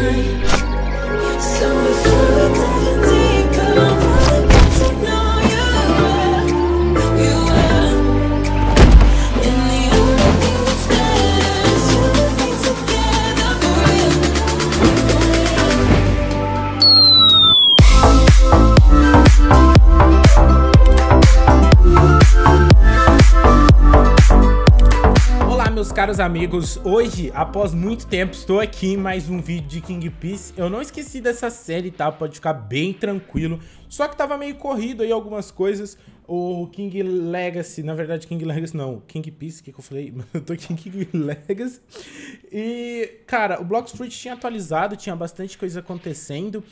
night caros amigos, hoje, após muito tempo, estou aqui em mais um vídeo de King Peace. Eu não esqueci dessa série, tá? Pode ficar bem tranquilo. Só que tava meio corrido aí algumas coisas. O King Legacy, na verdade, King Legacy não, King Peace, o que, que eu falei? eu tô aqui em King Legacy. E, cara, o Blox Fruit tinha atualizado, tinha bastante coisa acontecendo.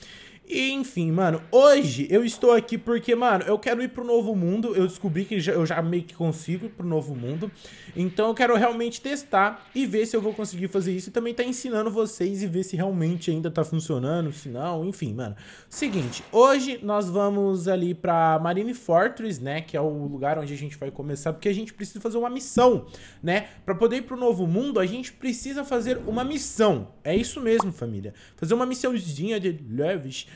E, enfim, mano, hoje eu estou aqui porque, mano, eu quero ir pro novo mundo. Eu descobri que já, eu já meio que consigo ir pro novo mundo. Então eu quero realmente testar e ver se eu vou conseguir fazer isso. E também tá ensinando vocês e ver se realmente ainda tá funcionando, se não, enfim, mano. Seguinte, hoje nós vamos ali pra Marine Fortress, né? Que é o lugar onde a gente vai começar, porque a gente precisa fazer uma missão, né? Pra poder ir pro novo mundo, a gente precisa fazer uma missão. É isso mesmo, família. Fazer uma missãozinha de leves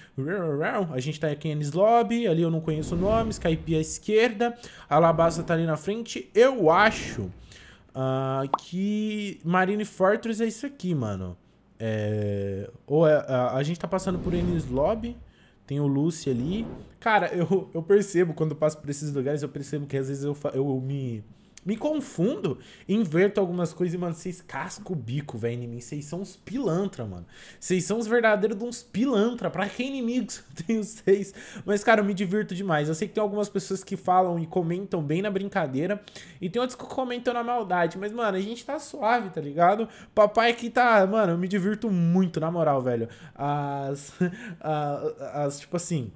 a gente tá aqui em Enes Lobby, ali eu não conheço nomes, Skype à esquerda, Alabasta tá ali na frente. Eu acho uh, que Marine Fortress é isso aqui, mano. É... Ou é, a, a, gente tá passando por Enes Lobby, tem o Lucy ali. Cara, eu, eu percebo, quando eu passo por esses lugares, eu percebo que às vezes eu, eu me me confundo, inverto algumas coisas e, mano, vocês cascam o bico, velho, em mim. Vocês são uns pilantra, mano. Vocês são os verdadeiros de uns pilantra. Pra que inimigos eu tenho vocês? Mas, cara, eu me divirto demais. Eu sei que tem algumas pessoas que falam e comentam bem na brincadeira e tem outros que comentam na maldade. Mas, mano, a gente tá suave, tá ligado? Papai que tá... Mano, eu me divirto muito, na moral, velho. As... as, as tipo assim...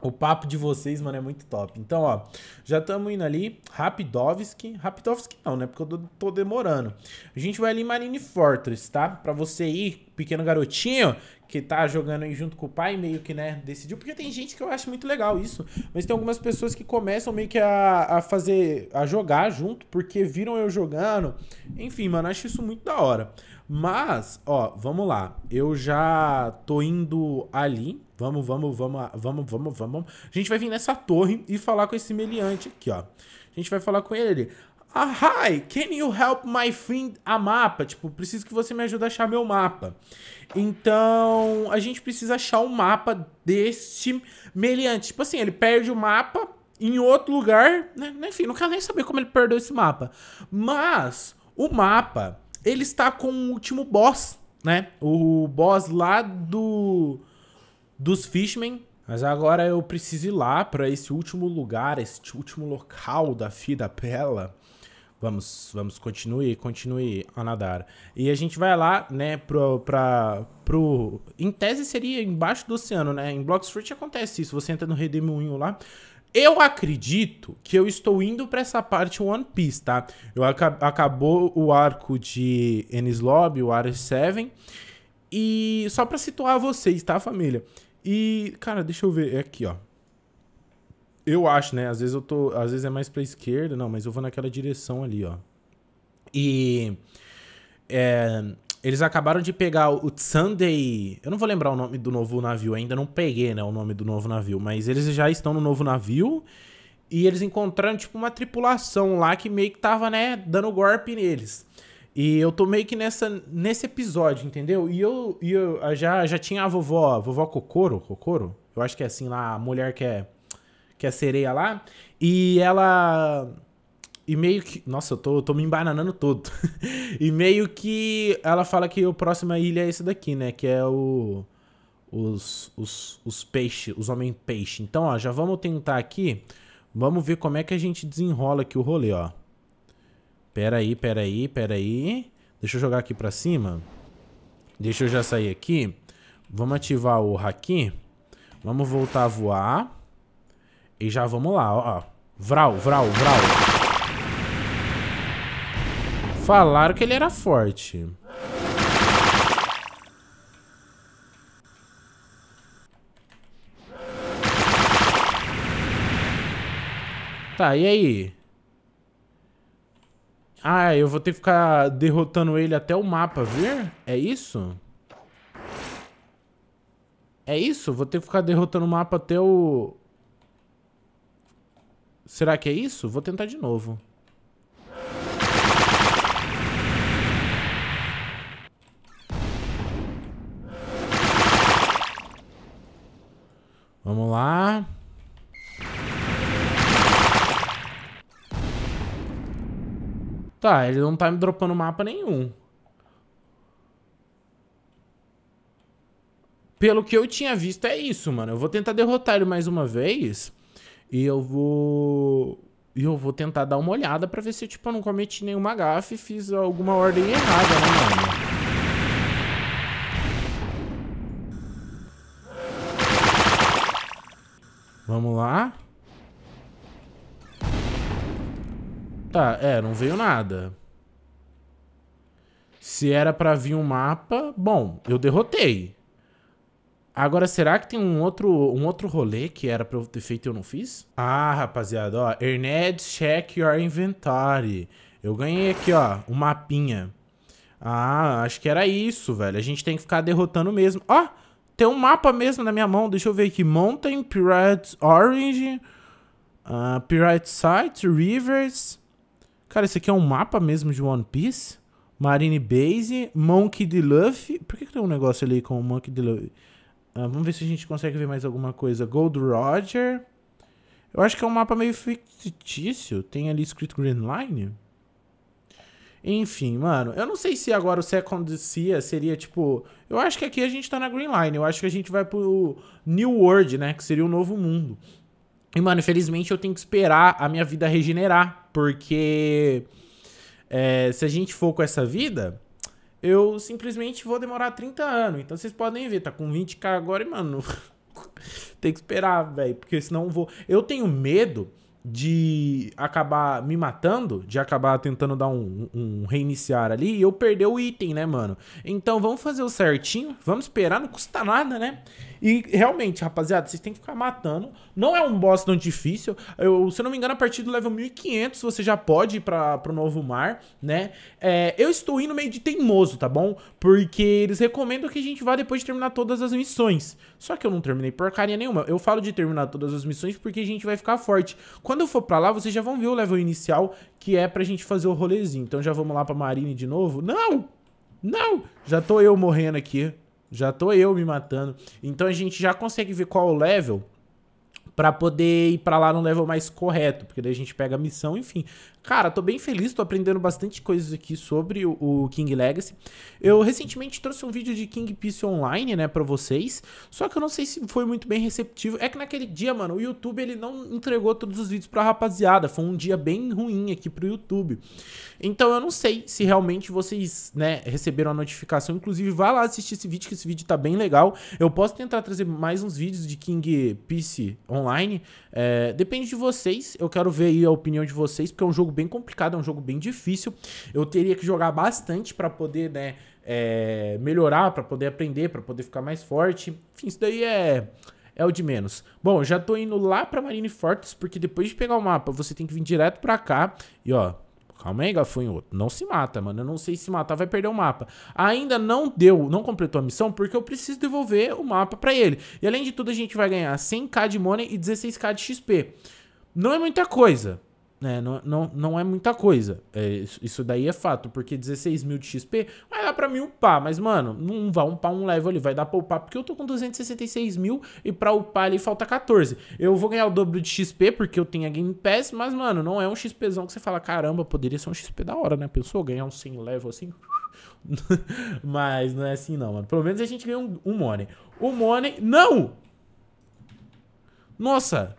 O papo de vocês, mano, é muito top. Então, ó, já estamos indo ali. Rapidovski. Rapidovski não, né? Porque eu tô demorando. A gente vai ali em Marine Fortress, tá? Pra você ir pequeno garotinho que tá jogando aí junto com o pai, meio que, né, decidiu. Porque tem gente que eu acho muito legal isso. Mas tem algumas pessoas que começam meio que a, a fazer, a jogar junto, porque viram eu jogando. Enfim, mano, acho isso muito da hora. Mas, ó, vamos lá. Eu já tô indo ali. Vamos, vamos, vamos, vamos, vamos, vamos. A gente vai vir nessa torre e falar com esse meliante aqui, ó. A gente vai falar com ele. Ah, hi, can you help my friend a mapa? Tipo, preciso que você me ajude a achar meu mapa. Então, a gente precisa achar o um mapa deste meliante. Tipo assim, ele perde o mapa em outro lugar, né? Enfim, não quero nem saber como ele perdeu esse mapa. Mas, o mapa, ele está com o último boss, né? O boss lá do... Dos Fishmen, mas agora eu preciso ir lá para esse último lugar, esse último local da Fida Pela. Vamos, vamos, continue, continue a nadar. E a gente vai lá, né, pro, pra, pro... Em tese seria embaixo do oceano, né? Em Block acontece isso, você entra no Redemoinho lá. Eu acredito que eu estou indo para essa parte One Piece, tá? Eu ac acabou o arco de Ennis Lobby, o Arc 7. E só para situar vocês, tá, família? E, cara, deixa eu ver, é aqui, ó. Eu acho, né? Às vezes eu tô. Às vezes é mais pra esquerda, não, mas eu vou naquela direção ali, ó. E. É, eles acabaram de pegar o Sunday. Eu não vou lembrar o nome do novo navio, ainda não peguei, né? O nome do novo navio, mas eles já estão no novo navio. E eles encontraram, tipo, uma tripulação lá que meio que tava, né, dando golpe neles. E eu tô meio que nessa, nesse episódio, entendeu? E eu, e eu já, já tinha a vovó, a vovó Cocoro, Cocoro? Eu acho que é assim lá, a mulher que é que é a sereia lá, e ela. E meio que. Nossa, eu tô, eu tô me embananando todo. e meio que ela fala que a próxima ilha é esse daqui, né? Que é o. Os, os, os peixes, os homem peixe. Então, ó, já vamos tentar aqui. Vamos ver como é que a gente desenrola aqui o rolê, ó. Pera aí, pera aí, pera aí. Deixa eu jogar aqui pra cima. Deixa eu já sair aqui. Vamos ativar o haki. Vamos voltar a voar. E já vamos lá, ó. Vral, vral, vral. Falaram que ele era forte. Tá, e aí? Ah, eu vou ter que ficar derrotando ele até o mapa vir? É isso? É isso? Vou ter que ficar derrotando o mapa até o... Será que é isso? Vou tentar de novo. Vamos lá. Tá, ele não tá me dropando mapa nenhum. Pelo que eu tinha visto, é isso, mano. Eu vou tentar derrotar ele mais uma vez. E eu vou. E eu vou tentar dar uma olhada pra ver se, tipo, eu não cometi nenhuma gafe e fiz alguma ordem errada, né, mano? Vamos lá. Tá, é, não veio nada. Se era pra vir um mapa... Bom, eu derrotei. Agora, será que tem um outro, um outro rolê que era pra eu ter feito e eu não fiz? Ah, rapaziada, ó. Erned, check your inventory. Eu ganhei aqui, ó, um mapinha. Ah, acho que era isso, velho. A gente tem que ficar derrotando mesmo. Ó, tem um mapa mesmo na minha mão. Deixa eu ver aqui. Mountain, Pirate Orange, uh, ah, Pirate Site, Rivers. Cara, esse aqui é um mapa mesmo de One Piece. Marine Base, Monkey D. Luffy. Por que, que tem um negócio ali com Monkey D. Luffy? Uh, vamos ver se a gente consegue ver mais alguma coisa. Gold Roger. Eu acho que é um mapa meio fictício. Tem ali escrito Green Line. Enfim, mano, eu não sei se agora o Second Sea seria tipo. Eu acho que aqui a gente tá na Green Line. Eu acho que a gente vai pro New World, né? Que seria o novo mundo. E, mano, infelizmente eu tenho que esperar a minha vida regenerar. Porque. É, se a gente for com essa vida, eu simplesmente vou demorar 30 anos. Então vocês podem ver, tá com 20k agora e, mano, tem que esperar, velho, porque senão eu vou. Eu tenho medo de acabar me matando, de acabar tentando dar um, um, um, reiniciar ali e eu perder o item, né, mano? Então vamos fazer o certinho, vamos esperar, não custa nada, né? E realmente, rapaziada, vocês têm que ficar matando. Não é um boss tão difícil. Eu, se eu não me engano, a partir do level 1500 você já pode ir pra, pro Novo Mar, né? É, eu estou indo meio de teimoso, tá bom? Porque eles recomendam que a gente vá depois de terminar todas as missões. Só que eu não terminei porcaria nenhuma. Eu falo de terminar todas as missões porque a gente vai ficar forte. Quando eu for pra lá, vocês já vão ver o level inicial, que é pra gente fazer o rolezinho. Então já vamos lá pra Marine de novo. Não! Não! Já tô eu morrendo aqui. Já tô eu me matando. Então a gente já consegue ver qual é o level para poder ir para lá no level mais correto, porque daí a gente pega a missão, enfim. Cara, tô bem feliz, tô aprendendo bastante coisas aqui sobre o, o King Legacy. Eu recentemente trouxe um vídeo de King Peace Online, né, pra vocês. Só que eu não sei se foi muito bem receptivo. É que naquele dia, mano, o YouTube ele não entregou todos os vídeos pra rapaziada. Foi um dia bem ruim aqui pro YouTube. Então eu não sei se realmente vocês, né, receberam a notificação. Inclusive, vá lá assistir esse vídeo, que esse vídeo tá bem legal. Eu posso tentar trazer mais uns vídeos de King Peace Online. É, depende de vocês. Eu quero ver aí a opinião de vocês, porque é um jogo bem complicado, é um jogo bem difícil. Eu teria que jogar bastante para poder, né, é, melhorar, para poder aprender, para poder ficar mais forte. Enfim, isso daí é é o de menos. Bom, já tô indo lá pra Marine Fortes, porque depois de pegar o mapa, você tem que vir direto pra cá. E ó, calma aí, gafanhoto. Não se mata, mano. Eu não sei se matar, vai perder o mapa. Ainda não deu, não completou a missão, porque eu preciso devolver o mapa pra ele. E além de tudo, a gente vai ganhar 100k de money e 16k de XP. Não é muita coisa, né não, não, não é muita coisa. É, isso, isso daí é fato, porque 16 mil de XP vai dar pra mim upar, mas, mano, não vai upar um level ali, vai dar pra upar, porque eu tô com 266 mil e pra upar ali falta 14. Eu vou ganhar o dobro de XP porque eu tenho a Game Pass, mas, mano, não é um XPzão que você fala, caramba, poderia ser um XP da hora, né? Pensou ganhar um 100 level assim? mas não é assim não, mano. Pelo menos a gente ganha um, um money. O money... Não! Nossa!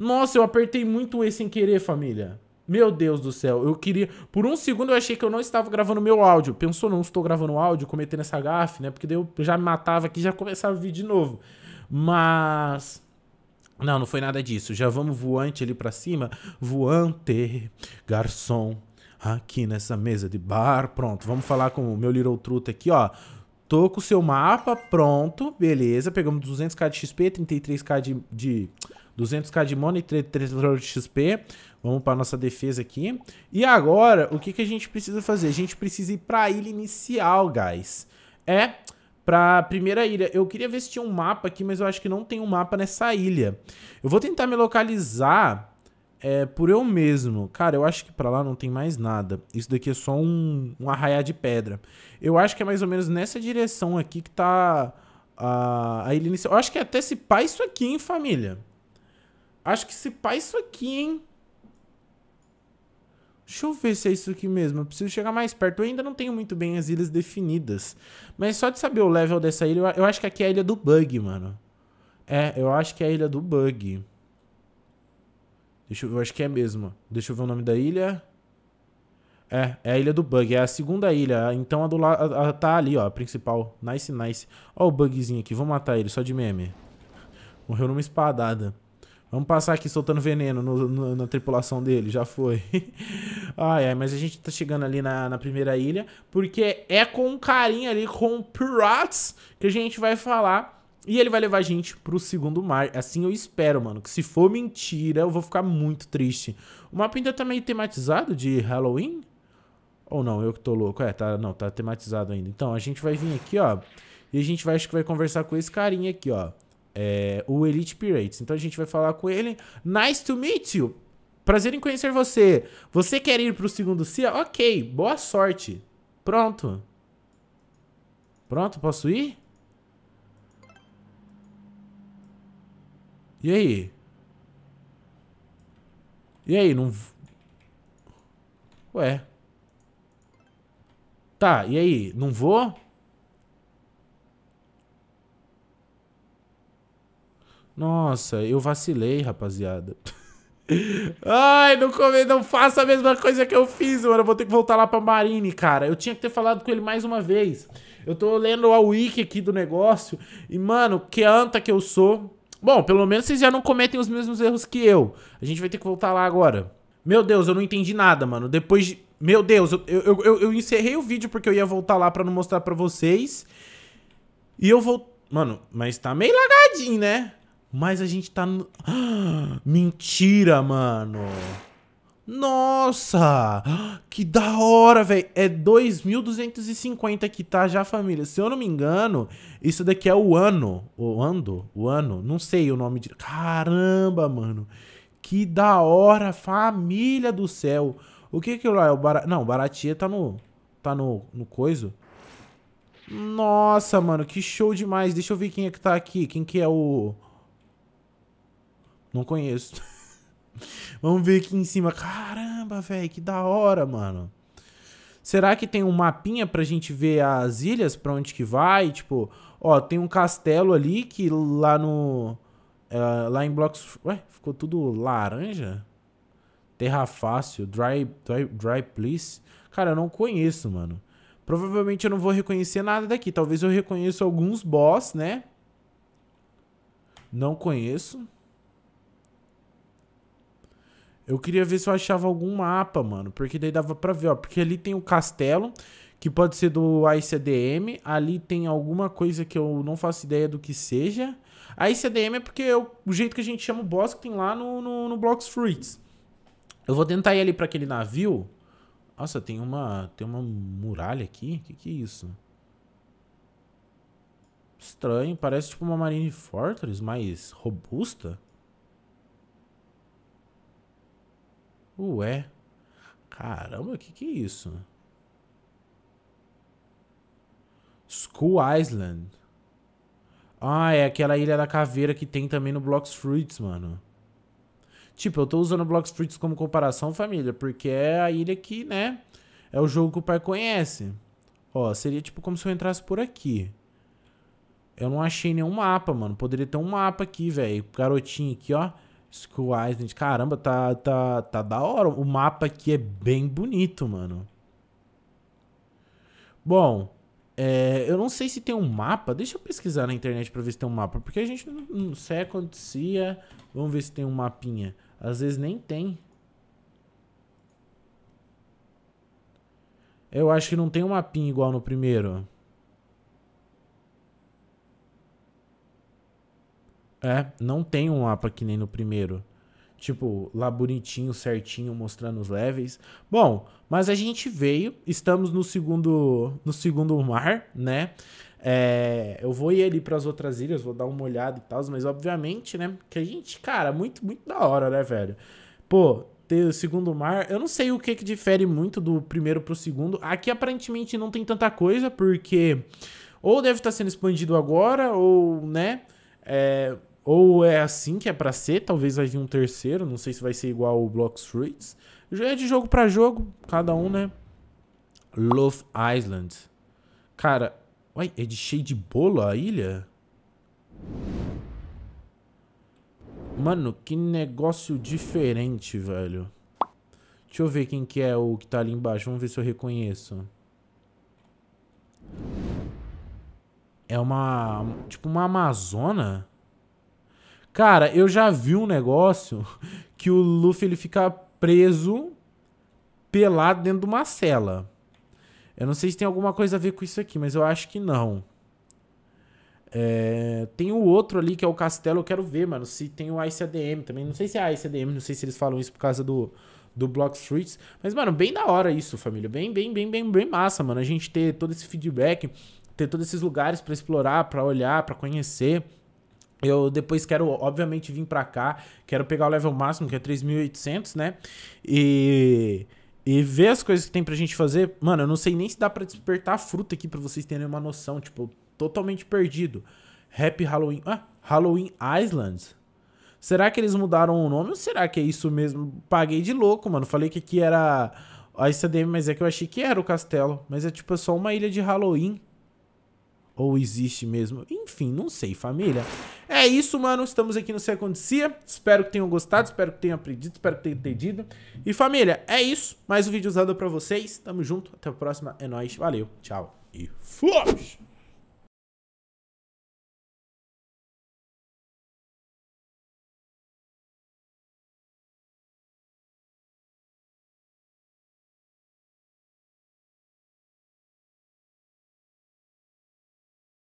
Nossa, eu apertei muito E sem querer, família. Meu Deus do céu, eu queria... Por um segundo eu achei que eu não estava gravando meu áudio. Pensou, não estou gravando áudio, cometendo essa gafe, né? Porque daí eu já me matava aqui e já começava o vídeo de novo. Mas... Não, não foi nada disso. Já vamos voante ali para cima. Voante, garçom, aqui nessa mesa de bar. Pronto, vamos falar com o meu Little Truta aqui, ó. Tô com o seu mapa, pronto, beleza. Pegamos 200k de XP, 33k de, de 200k de money, 3 de XP. Vamos para nossa defesa aqui. E agora, o que, que a gente precisa fazer? A gente precisa ir para a ilha inicial, guys. É para primeira ilha. Eu queria ver se tinha um mapa aqui, mas eu acho que não tem um mapa nessa ilha. Eu vou tentar me localizar é, por eu mesmo. Cara, eu acho que para lá não tem mais nada. Isso daqui é só um, um arraiar de pedra. Eu acho que é mais ou menos nessa direção aqui que tá a, a ilha inicial. Eu acho que é até se pá isso aqui, hein, família? Acho que se pá isso aqui, hein? Deixa eu ver se é isso aqui mesmo. Eu preciso chegar mais perto. Eu ainda não tenho muito bem as ilhas definidas. Mas só de saber o level dessa ilha, eu acho que aqui é a ilha do bug, mano. É, eu acho que é a ilha do bug. Deixa eu ver, eu acho que é mesmo. Deixa eu ver o nome da ilha. É, é a ilha do bug. É a segunda ilha. Então a do lado tá ali, ó. A principal. Nice, nice. Ó o bugzinho aqui. Vou matar ele, só de meme. Morreu numa espadada. Vamos passar aqui soltando veneno no, no, na tripulação dele, já foi. ai, ai, mas a gente tá chegando ali na, na primeira ilha, porque é com um carinha ali, com pirates, que a gente vai falar. E ele vai levar a gente pro segundo mar. Assim eu espero, mano. Que se for mentira, eu vou ficar muito triste. O mapa ainda tá meio tematizado de Halloween? Ou não, eu que tô louco. É, tá, não, tá tematizado ainda. Então, a gente vai vir aqui, ó. E a gente vai, acho que vai conversar com esse carinha aqui, ó é, o Elite Pirates. Então a gente vai falar com ele. Nice to meet you! Prazer em conhecer você. Você quer ir pro segundo CIA? Ok, boa sorte. Pronto. Pronto, posso ir? E aí? E aí, não... Ué. Tá, e aí? Não vou? Nossa, eu vacilei, rapaziada. Ai, não come, não faça a mesma coisa que eu fiz, mano. Eu vou ter que voltar lá pra Marine, cara. Eu tinha que ter falado com ele mais uma vez. Eu tô lendo a wiki aqui do negócio. E, mano, que anta que eu sou. Bom, pelo menos vocês já não cometem os mesmos erros que eu. A gente vai ter que voltar lá agora. Meu Deus, eu não entendi nada, mano. Depois de... Meu Deus, eu, eu, eu, eu encerrei o vídeo porque eu ia voltar lá pra não mostrar pra vocês. E eu vou... Mano, mas tá meio lagadinho, né? Mas a gente tá... No... mentira, mano. Nossa! Que da hora, velho. É 2.250 que tá já, família. Se eu não me engano, isso daqui é o ano. O ano, O ano? Não sei o nome de... Caramba, mano. Que da hora, família do céu. O que que lá é o Barat... Não, Baratia tá no... Tá no, no coiso. Nossa, mano. Que show demais. Deixa eu ver quem é que tá aqui. Quem que é o... Não conheço. Vamos ver aqui em cima. Caramba, velho, que da hora, mano. Será que tem um mapinha pra gente ver as ilhas, pra onde que vai? Tipo, ó, tem um castelo ali que lá no... Uh, lá em blocos... Ué, ficou tudo laranja? Terra Fácil, Dry, Dry, Dry Please. Cara, eu não conheço, mano. Provavelmente eu não vou reconhecer nada daqui. Talvez eu reconheça alguns boss, né? Não conheço. Eu queria ver se eu achava algum mapa, mano. Porque daí dava pra ver, ó. Porque ali tem o castelo, que pode ser do ICDM. Ali tem alguma coisa que eu não faço ideia do que seja. A ICDM é porque é o, o jeito que a gente chama o boss que tem lá no, no, no Blocks Fruits. Eu vou tentar ir ali pra aquele navio. Nossa, tem uma, tem uma muralha aqui? O que, que é isso? Estranho, parece tipo uma Marine Fortress, mais robusta. Ué. Caramba, o que, que é isso? School Island. Ah, é aquela ilha da caveira que tem também no Blox Fruits, mano. Tipo, eu tô usando o Blox Fruits como comparação, família, porque é a ilha que, né, é o jogo que o pai conhece. Ó, seria tipo como se eu entrasse por aqui. Eu não achei nenhum mapa, mano. Poderia ter um mapa aqui, velho. Garotinho aqui, ó. School Island. Caramba, tá, tá, tá da hora. O mapa aqui é bem bonito, mano. Bom, é, eu não sei se tem um mapa. Deixa eu pesquisar na internet pra ver se tem um mapa. Porque a gente não, não sei, acontecia. Vamos ver se tem um mapinha. Às vezes nem tem. Eu acho que não tem um mapinha igual no primeiro. É, não tem um mapa que nem no primeiro. Tipo, lá bonitinho, certinho, mostrando os levels. Bom, mas a gente veio, estamos no segundo, no segundo mar, né? É, eu vou ir ali para as outras ilhas, vou dar uma olhada e tal, mas obviamente, né? Que a gente, cara, muito, muito da hora, né, velho? Pô, ter o segundo mar, eu não sei o que que difere muito do primeiro pro segundo. Aqui aparentemente não tem tanta coisa, porque ou deve estar tá sendo expandido agora, ou, né? É, ou é assim que é para ser, talvez vai vir um terceiro, não sei se vai ser igual o Block Fruits. É de jogo para jogo, cada um, né? Love Island. Cara, uai, é de cheio de bolo a ilha? Mano, que negócio diferente, velho. Deixa eu ver quem que é o que tá ali embaixo. Vamos ver se eu reconheço. É uma... Tipo uma amazona? Cara, eu já vi um negócio que o Luffy ele fica preso pelado dentro de uma cela. Eu não sei se tem alguma coisa a ver com isso aqui, mas eu acho que não. É, tem o outro ali que é o castelo, eu quero ver, mano, se tem o Ice ADM também. Não sei se é Ice ADM, não sei se eles falam isso por causa do, do Block Streets. Mas, mano, bem da hora isso, família. Bem, bem, bem, bem, bem massa, mano. A gente ter todo esse feedback, ter todos esses lugares para explorar, para olhar, para conhecer. Eu depois quero, obviamente, vir pra cá. Quero pegar o level máximo, que é 3.800, né? E... E ver as coisas que tem pra gente fazer. Mano, eu não sei nem se dá pra despertar a fruta aqui pra vocês terem uma noção. Tipo, totalmente perdido. Happy Halloween... Ah, Halloween Islands. Será que eles mudaram o nome ou será que é isso mesmo? Paguei de louco, mano. Falei que aqui era a ICDM, mas é que eu achei que era o castelo. Mas é tipo é só uma ilha de Halloween. Ou existe mesmo? Enfim, não sei, família. É isso, mano. Estamos aqui no Se Acontecia. Espero que tenham gostado, espero que tenham aprendido, espero que tenham entendido. E família, é isso. Mais um vídeo usado pra vocês. Tamo junto. Até a próxima. É nóis. Valeu. Tchau. E fui!